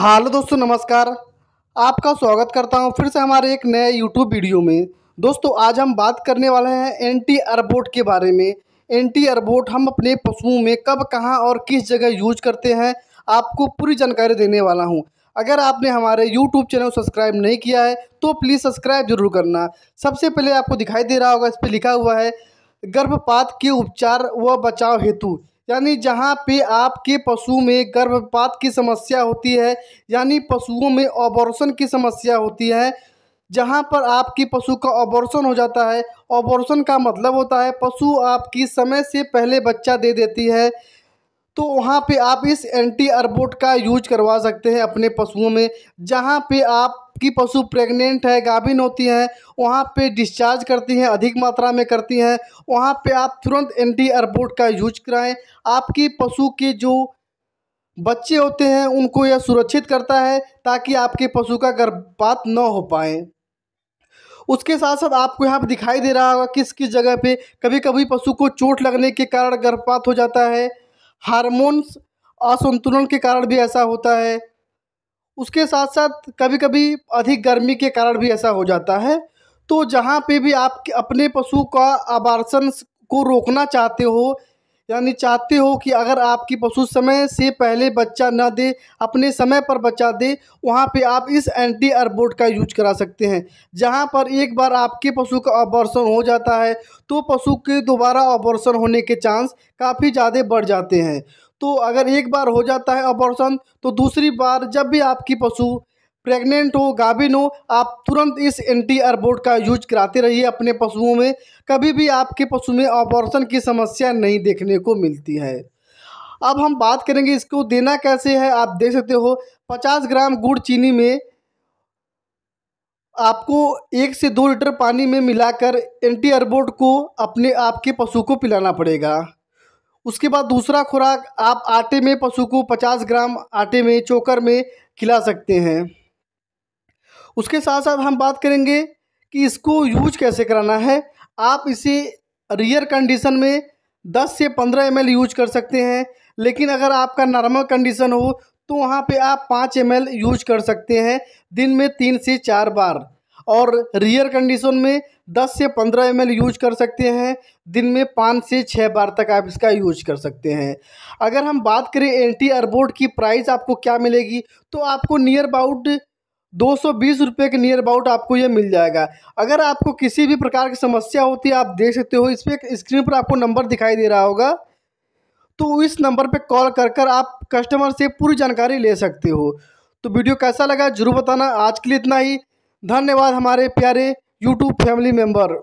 hello दोस्तों नमस्कार आपका स्वागत करता हूं फिर से हमारे एक नए यूट्यूब वीडियो में दोस्तों आज हम बात करने वाले हैं एंटी अरबोट के बारे में एंटी अरबोट हम अपने पशुओं में कब कहां और किस जगह यूज करते हैं आपको पूरी जानकारी देने वाला हूं अगर आपने हमारे यूट्यूब चैनल सब्सक्राइब नहीं किया है तो प्लीज़ सब्सक्राइब जरूर करना सबसे पहले आपको दिखाई दे रहा होगा इस पर लिखा हुआ है गर्भपात के उपचार व बचाव हेतु यानी जहाँ पे आपके पशु में गर्भपात की समस्या होती है यानी पशुओं में ऑबॉर्शन की समस्या होती है जहाँ पर आपके पशु का ऑबॉर्सन हो जाता है ऑबॉर्शन का मतलब होता है पशु आपकी समय से पहले बच्चा दे देती है तो वहाँ पे आप इस एंटी अर्बोट का यूज करवा सकते हैं अपने पशुओं में जहाँ पे आप कि पशु प्रेग्नेंट है गाभिन होती हैं वहाँ पे डिस्चार्ज करती हैं अधिक मात्रा में करती हैं वहाँ पे आप तुरंत एंटी अर्बोट का यूज कराएं आपकी पशु के जो बच्चे होते हैं उनको यह सुरक्षित करता है ताकि आपके पशु का गर्भपात न हो पाए उसके साथ साथ आपको यहाँ पर दिखाई दे रहा होगा किस किस जगह पे कभी कभी पशु को चोट लगने के कारण गर्भपात हो जाता है हार्मोन्स असंतुलन के कारण भी ऐसा होता है उसके साथ साथ कभी कभी अधिक गर्मी के कारण भी ऐसा हो जाता है तो जहाँ पे भी आप अपने पशु का आबार्सन को रोकना चाहते हो यानी चाहते हो कि अगर आपकी पशु समय से पहले बच्चा न दे अपने समय पर बच्चा दे वहाँ पे आप इस एंटी अरबोट का यूज करा सकते हैं जहाँ पर एक बार आपके पशु का ऑबॉर्सन हो जाता है तो पशु के दोबारा ऑपरेशन होने के चांस काफ़ी ज़्यादा बढ़ जाते हैं तो अगर एक बार हो जाता है ऑबॉर्सन तो दूसरी बार जब भी आपकी पशु प्रेग्नेंट हो गाभिन हो आप तुरंत इस एंटी अरबोट का यूज कराते रहिए अपने पशुओं में कभी भी आपके पशु में ऑपरेशन की समस्या नहीं देखने को मिलती है अब हम बात करेंगे इसको देना कैसे है आप देख सकते हो 50 ग्राम गुड़ चीनी में आपको एक से दो लीटर पानी में मिलाकर एंटी अरबोट को अपने आपके पशु को पिलाना पड़ेगा उसके बाद दूसरा खुराक आप आटे में पशु को 50 ग्राम आटे में चोकर में खिला सकते हैं उसके साथ साथ हम बात करेंगे कि इसको यूज कैसे कराना है आप इसे रियर कंडीशन में 10 से 15 एम यूज कर सकते हैं लेकिन अगर आपका नॉर्मल कंडीशन हो तो वहाँ पे आप 5 एम यूज कर सकते हैं दिन में तीन से चार बार और रियर कंडीशन में 10 से 15 एम यूज कर सकते हैं दिन में पाँच से छः बार तक आप इसका यूज कर सकते हैं अगर हम बात करें एंटी अरबोर्ड की प्राइस आपको क्या मिलेगी तो आपको नियर अबाउट दो सौ बीस रुपये के नियर अबाउट आपको ये मिल जाएगा अगर आपको किसी भी प्रकार की समस्या होती है आप देख सकते हो इस पर स्क्रीन पर आपको नंबर दिखाई दे रहा होगा तो इस नंबर पर कॉल कर कर आप कस्टमर से पूरी जानकारी ले सकते हो तो वीडियो कैसा लगा जरूर बताना आज के लिए इतना ही धन्यवाद हमारे प्यारे यूट्यूब फैमिली मेम्बर